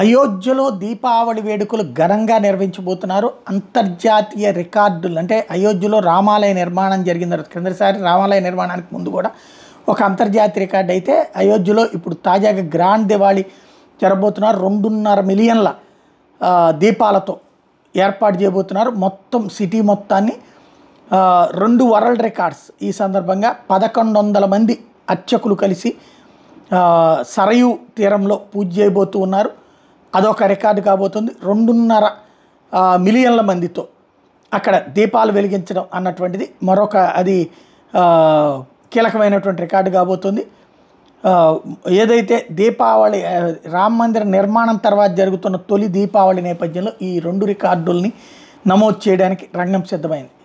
అయోధ్యలో దీపావళి వేడుకలు ఘనంగా నిర్వహించబోతున్నారు అంతర్జాతీయ రికార్డులు అంటే అయోధ్యలో రామాలయ నిర్మాణం జరిగిన తర్వాత కిందసారి రామాలయ నిర్మాణానికి ముందు కూడా ఒక అంతర్జాతీయ రికార్డు అయితే అయోధ్యలో ఇప్పుడు తాజాగా గ్రాండ్ దివాళీ జరబోతున్నారు రెండున్నర మిలియన్ల దీపాలతో ఏర్పాటు చేయబోతున్నారు మొత్తం సిటీ మొత్తాన్ని రెండు వరల్డ్ రికార్డ్స్ ఈ సందర్భంగా పదకొండు వందల మంది అర్చకులు కలిసి సరయు తీరంలో పూజ చేయబోతూ ఉన్నారు అదొక రికార్డు కాబోతుంది రెండున్నర మిలియన్ల మందితో అక్కడ దీపాలు వెలిగించడం అన్నటువంటిది మరొక అది కీలకమైనటువంటి రికార్డు కాబోతుంది ఏదైతే దీపావళి రామ మందిర నిర్మాణం తర్వాత జరుగుతున్న తొలి దీపావళి నేపథ్యంలో ఈ రెండు రికార్డుల్ని నమోదు చేయడానికి రంగం సిద్ధమైంది